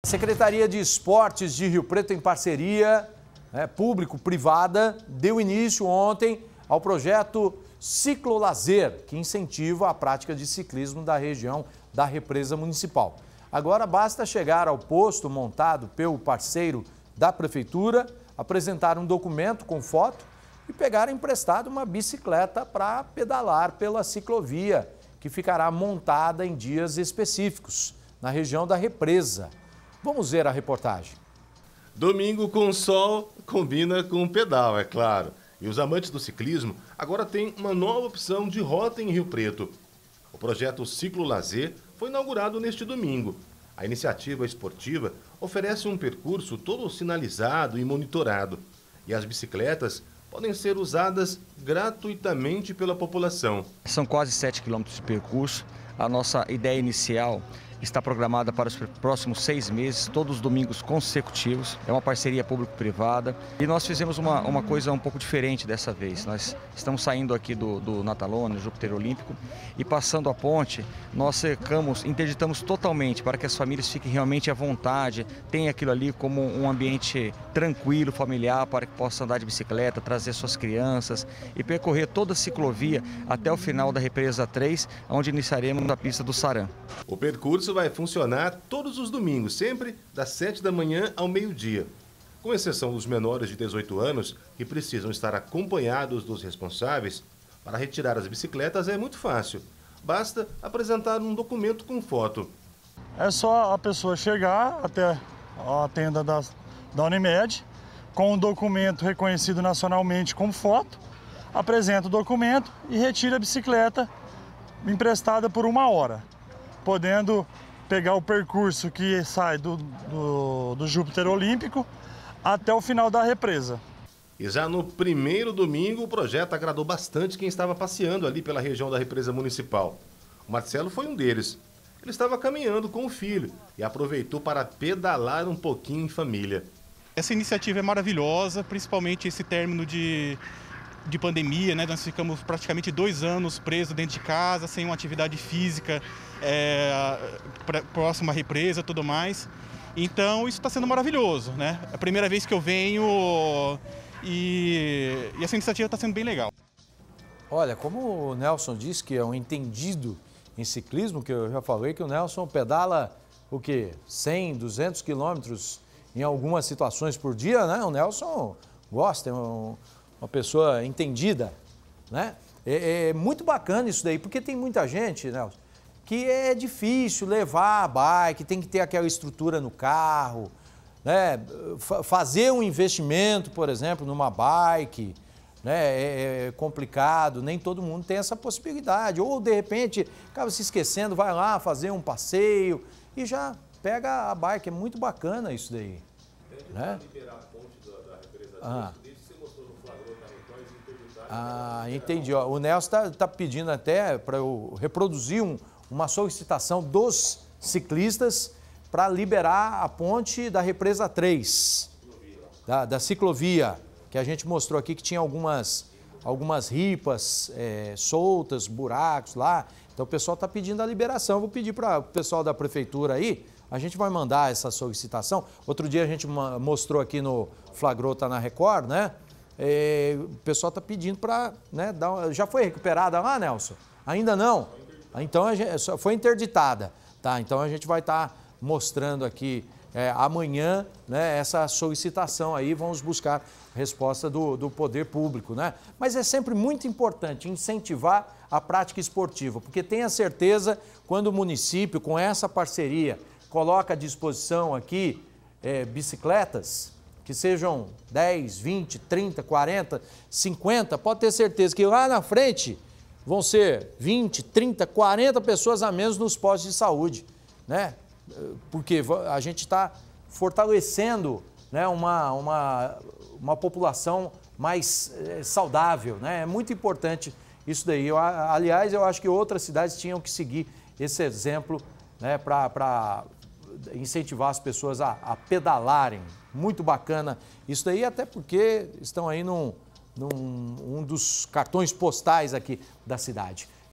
A Secretaria de Esportes de Rio Preto, em parceria né, público-privada, deu início ontem ao projeto Ciclo Lazer, que incentiva a prática de ciclismo da região da represa municipal. Agora basta chegar ao posto montado pelo parceiro da prefeitura, apresentar um documento com foto e pegar emprestado uma bicicleta para pedalar pela ciclovia, que ficará montada em dias específicos na região da represa. Vamos ver a reportagem. Domingo com sol combina com pedal, é claro. E os amantes do ciclismo agora têm uma nova opção de rota em Rio Preto. O projeto Ciclo Lazer foi inaugurado neste domingo. A iniciativa esportiva oferece um percurso todo sinalizado e monitorado. E as bicicletas podem ser usadas gratuitamente pela população. São quase 7 quilômetros de percurso. A nossa ideia inicial está programada para os próximos seis meses, todos os domingos consecutivos. É uma parceria público-privada. E nós fizemos uma, uma coisa um pouco diferente dessa vez. Nós estamos saindo aqui do, do Natalone, Júpiter Olímpico, e passando a ponte, nós cercamos, interditamos totalmente para que as famílias fiquem realmente à vontade, tenham aquilo ali como um ambiente tranquilo, familiar, para que possam andar de bicicleta, trazer suas crianças e percorrer toda a ciclovia até o final da represa 3, onde iniciaremos na pista do Saran. O percurso isso vai funcionar todos os domingos, sempre das 7 da manhã ao meio-dia. Com exceção dos menores de 18 anos, que precisam estar acompanhados dos responsáveis, para retirar as bicicletas é muito fácil. Basta apresentar um documento com foto. É só a pessoa chegar até a tenda da, da Unimed, com o um documento reconhecido nacionalmente como foto, apresenta o documento e retira a bicicleta emprestada por uma hora podendo pegar o percurso que sai do, do, do Júpiter Olímpico até o final da represa. E já no primeiro domingo, o projeto agradou bastante quem estava passeando ali pela região da represa municipal. O Marcelo foi um deles. Ele estava caminhando com o filho e aproveitou para pedalar um pouquinho em família. Essa iniciativa é maravilhosa, principalmente esse término de, de pandemia, né? Nós ficamos praticamente dois anos presos dentro de casa, sem uma atividade física é, próxima à represa tudo mais. Então isso está sendo maravilhoso, né? É a primeira vez que eu venho e, e essa iniciativa está sendo bem legal. Olha, como o Nelson disse que é um entendido em ciclismo, que eu já falei que o Nelson pedala o quê? 100, 200 quilômetros em algumas situações por dia, né? O Nelson gosta, é um, uma pessoa entendida, né? É, é, muito bacana isso daí, porque tem muita gente, né? que é difícil levar a bike, tem que ter aquela estrutura no carro, né? fazer um investimento, por exemplo, numa bike, né? É, é, é, complicado, nem todo mundo tem essa possibilidade. Ou, de repente, acaba se esquecendo, vai lá fazer um passeio e já pega a bike, é muito bacana isso daí. Né? a ponte da, ah. Ah, entendi. Ó, o Nelson está tá pedindo até para eu reproduzir um, uma solicitação dos ciclistas para liberar a ponte da represa 3, da, da, ciclovia, que a gente mostrou aqui que tinha algumas, algumas ripas é, soltas, buracos lá. Então o pessoal está pedindo a liberação. Vou pedir para o pessoal da prefeitura aí, a gente vai mandar essa solicitação. Outro dia a gente mostrou aqui no Flagrota tá na Record, né? É, o pessoal está pedindo para né, dar. Já foi recuperada lá, Nelson? Ainda não? Então a gente, foi interditada. Tá? Então a gente vai estar tá mostrando aqui é, amanhã né, essa solicitação aí, vamos buscar resposta do, do poder público. Né? Mas é sempre muito importante incentivar a prática esportiva, porque tenha certeza, quando o município, com essa parceria, coloca à disposição aqui é, bicicletas, que sejam 10, 20, 30, 40, 50, pode ter certeza que lá na frente vão ser 20, 30, 40 pessoas a menos nos postos de saúde, né? Porque a gente está fortalecendo né, uma, uma, uma população mais eh, saudável, né? É muito importante isso daí. Eu, aliás, eu acho que outras cidades tinham que seguir esse exemplo né, para incentivar as pessoas a, a pedalarem. Muito bacana isso daí, até porque estão aí num, num um dos cartões postais aqui da cidade.